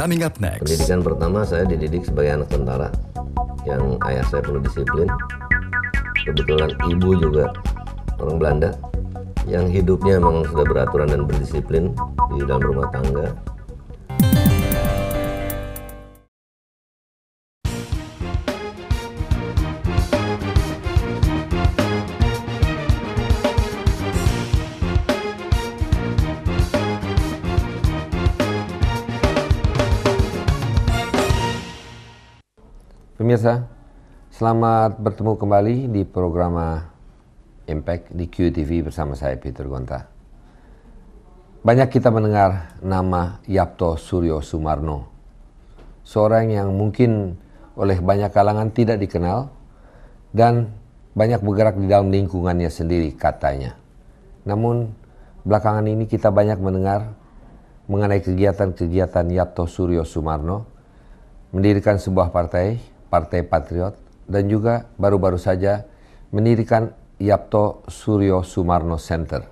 Coming up next. Pendidikan pertama saya dididik sebagai anak tentara yang ayah saya perlu disiplin. Kebetulan ibu juga orang Belanda yang hidupnya memang sudah beraturan dan berdisiplin di dalam rumah tangga. Pemirsa, selamat bertemu kembali di program Impact di QTV bersama saya Peter Gonta. Banyak kita mendengar nama Yapto Suryo Sumarno, seorang yang mungkin oleh banyak kalangan tidak dikenal dan banyak bergerak di dalam lingkungannya sendiri katanya. Namun belakangan ini kita banyak mendengar mengenai kegiatan-kegiatan Yapto Suryo Sumarno mendirikan sebuah partai Partai Patriot dan juga baru-baru saja mendirikan Yapto Suryo Sumarno Center.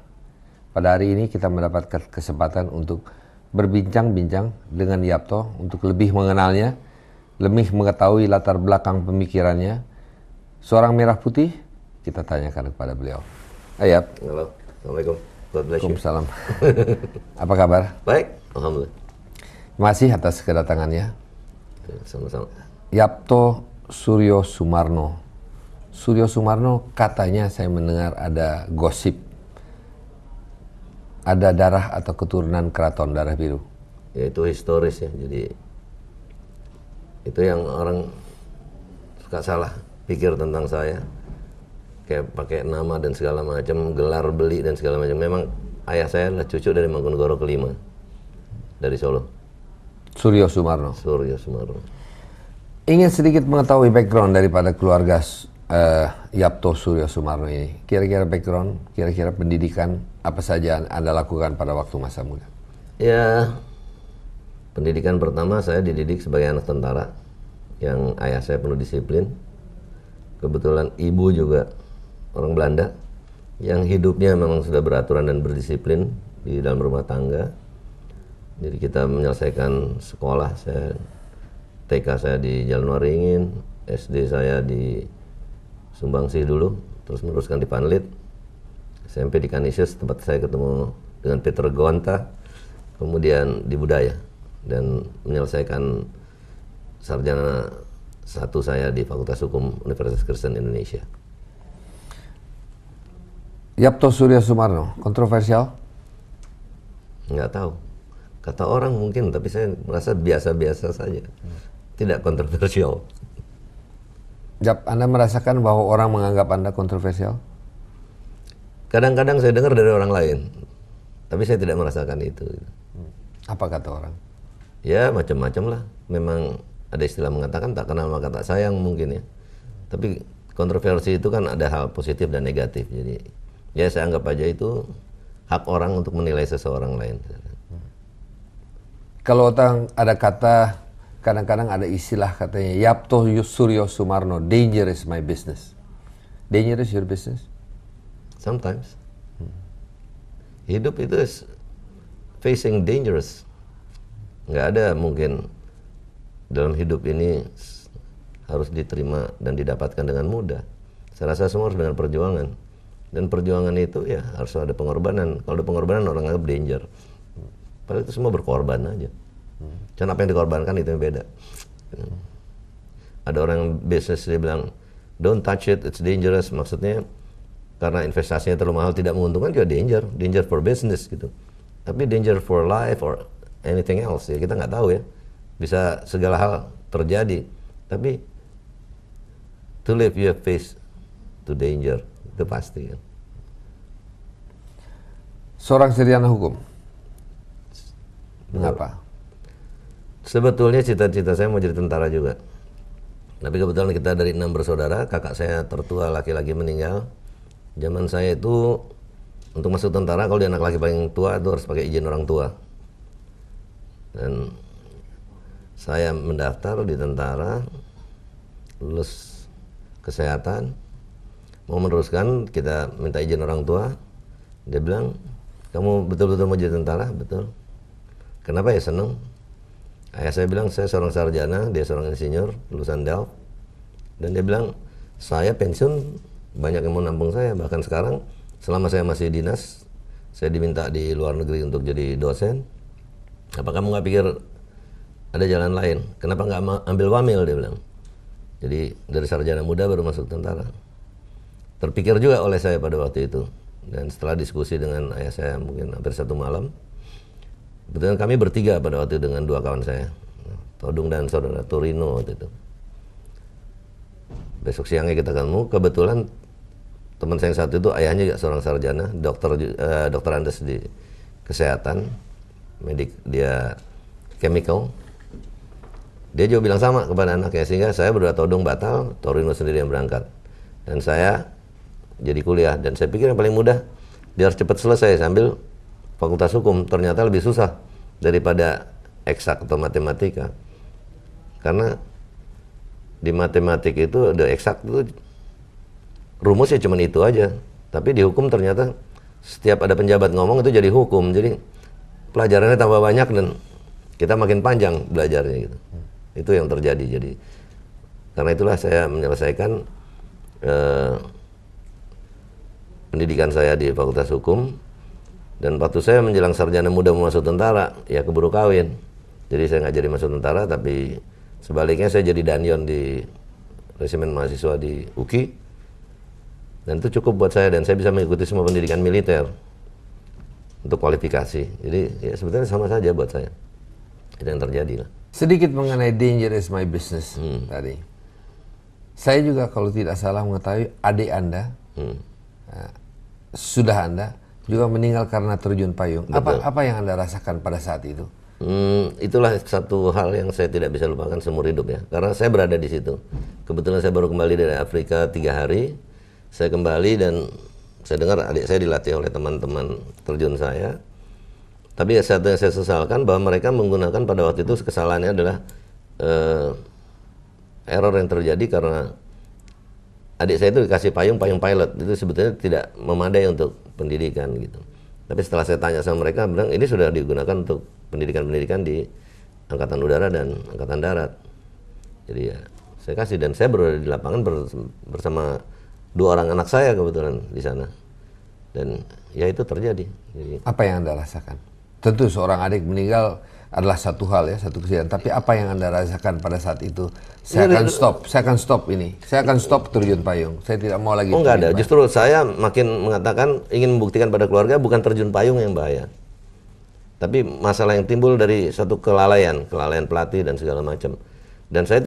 Pada hari ini kita mendapatkan kesempatan untuk berbincang-bincang dengan Yapto untuk lebih mengenalnya, lebih mengetahui latar belakang pemikirannya. Seorang merah putih, kita tanyakan kepada beliau. Ayat. Halo, Assalamualaikum. Waalaikumsalam. Apa kabar? Baik, Alhamdulillah. Terima kasih atas kedatangannya. Sama-sama. Yapto Suryo Sumarno. Suryo Sumarno katanya saya mendengar ada gosip ada darah atau keturunan keraton darah biru. Ya itu historis ya. Jadi itu yang orang suka salah pikir tentang saya. Kayak pakai nama dan segala macam, gelar beli dan segala macam. Memang ayah saya adalah cucu dari Mangkunegoro kelima dari Solo. Suryo Sumarno. Suryo Sumarno ingin sedikit mengetahui background daripada keluarga uh, Yapto Suryo Sumarno ini. Kira-kira background, kira-kira pendidikan, apa saja Anda lakukan pada waktu masa muda? Ya, pendidikan pertama saya dididik sebagai anak tentara yang ayah saya penuh disiplin. Kebetulan ibu juga orang Belanda yang hidupnya memang sudah beraturan dan berdisiplin di dalam rumah tangga. Jadi kita menyelesaikan sekolah, saya TK saya di Jalan Waringin, SD saya di Sumbangsih dulu, terus meneruskan di Panlit, SMP di Kanisius tempat saya ketemu dengan Peter Gonta, kemudian di Budaya dan menyelesaikan sarjana satu saya di Fakultas Hukum Universitas Kristen Indonesia. Yapto Surya Sumarno, kontroversial? Nggak tahu. Kata orang mungkin, tapi saya merasa biasa-biasa saja. Hmm tidak kontroversial. Jap, Anda merasakan bahwa orang menganggap Anda kontroversial? Kadang-kadang saya dengar dari orang lain, tapi saya tidak merasakan itu. Apa kata orang? Ya macam-macam lah. Memang ada istilah mengatakan tak kenal maka tak sayang mungkin ya. Tapi kontroversi itu kan ada hal positif dan negatif. Jadi ya saya anggap aja itu hak orang untuk menilai seseorang lain. Kalau ada kata kadang-kadang ada istilah katanya Yapto Suryo Sumarno, danger is my business. Danger is your business? Sometimes. Hmm. Hidup itu is facing dangerous. Nggak ada mungkin dalam hidup ini harus diterima dan didapatkan dengan mudah. Saya rasa semua harus dengan perjuangan. Dan perjuangan itu ya harus ada pengorbanan. Kalau ada pengorbanan orang anggap danger. Padahal itu semua berkorban aja. Cuma apa yang dikorbankan itu yang beda ada orang bisnis dia bilang don't touch it it's dangerous maksudnya karena investasinya terlalu mahal tidak menguntungkan juga danger danger for business gitu tapi danger for life or anything else ya kita nggak tahu ya bisa segala hal terjadi tapi to live you face to danger itu pasti ya. seorang sederhana hukum mengapa Sebetulnya cita-cita saya mau jadi tentara juga. Tapi kebetulan kita dari enam bersaudara, kakak saya tertua laki-laki meninggal. Zaman saya itu untuk masuk tentara kalau dia anak laki paling tua itu harus pakai izin orang tua. Dan saya mendaftar di tentara, lulus kesehatan, mau meneruskan kita minta izin orang tua. Dia bilang, kamu betul-betul mau jadi tentara? Betul. Kenapa ya seneng? Ayah saya bilang saya seorang sarjana, dia seorang insinyur lulusan Delft. Dan dia bilang saya pensiun banyak yang mau nampung saya bahkan sekarang selama saya masih dinas saya diminta di luar negeri untuk jadi dosen. Apa kamu nggak pikir ada jalan lain? Kenapa nggak ambil wamil dia bilang. Jadi dari sarjana muda baru masuk tentara. Terpikir juga oleh saya pada waktu itu. Dan setelah diskusi dengan ayah saya mungkin hampir satu malam, Kebetulan kami bertiga pada waktu itu dengan dua kawan saya. Todung dan saudara Torino waktu itu. Besok siangnya kita ketemu, kebetulan teman saya yang satu itu ayahnya juga seorang sarjana, dokter eh, dokter Andes di kesehatan, medik dia chemical. Dia juga bilang sama kepada anaknya sehingga saya berdua Todung batal, Torino sendiri yang berangkat. Dan saya jadi kuliah dan saya pikir yang paling mudah dia harus cepat selesai sambil fakultas hukum ternyata lebih susah daripada eksak atau matematika. Karena di matematik itu ada eksak itu rumusnya cuma itu aja. Tapi di hukum ternyata setiap ada penjabat ngomong itu jadi hukum. Jadi pelajarannya tambah banyak dan kita makin panjang belajarnya gitu. Itu yang terjadi. Jadi karena itulah saya menyelesaikan eh, pendidikan saya di Fakultas Hukum dan waktu saya menjelang sarjana muda mau masuk tentara, ya keburu kawin. Jadi saya nggak jadi masuk tentara, tapi sebaliknya saya jadi danyon di resimen mahasiswa di UKI. Dan itu cukup buat saya, dan saya bisa mengikuti semua pendidikan militer untuk kualifikasi. Jadi ya sebetulnya sama saja buat saya. Itu yang terjadi lah. Sedikit mengenai danger is my business hmm. tadi. Saya juga kalau tidak salah mengetahui adik Anda, hmm. Eh, sudah Anda, juga meninggal karena terjun payung. Apa apa yang Anda rasakan pada saat itu? Hmm, itulah satu hal yang saya tidak bisa lupakan seumur hidup ya. Karena saya berada di situ. Kebetulan saya baru kembali dari Afrika tiga hari. Saya kembali dan saya dengar adik saya dilatih oleh teman-teman terjun saya. Tapi ya satu yang saya sesalkan bahwa mereka menggunakan pada waktu itu kesalahannya adalah eh, error yang terjadi karena adik saya itu dikasih payung payung pilot itu sebetulnya tidak memadai untuk pendidikan gitu. Tapi setelah saya tanya sama mereka, bilang ini sudah digunakan untuk pendidikan-pendidikan di angkatan udara dan angkatan darat. Jadi ya saya kasih dan saya berada di lapangan bersama dua orang anak saya kebetulan di sana. Dan ya itu terjadi. Jadi, apa yang anda rasakan? Tentu seorang adik meninggal adalah satu hal ya, satu kejadian. Tapi apa yang anda rasakan pada saat itu saya akan stop, saya akan stop ini. Saya akan stop terjun payung. Saya tidak mau lagi. Oh enggak ada, justru saya makin mengatakan ingin membuktikan pada keluarga bukan terjun payung yang bahaya. Tapi masalah yang timbul dari satu kelalaian, kelalaian pelatih dan segala macam. Dan saya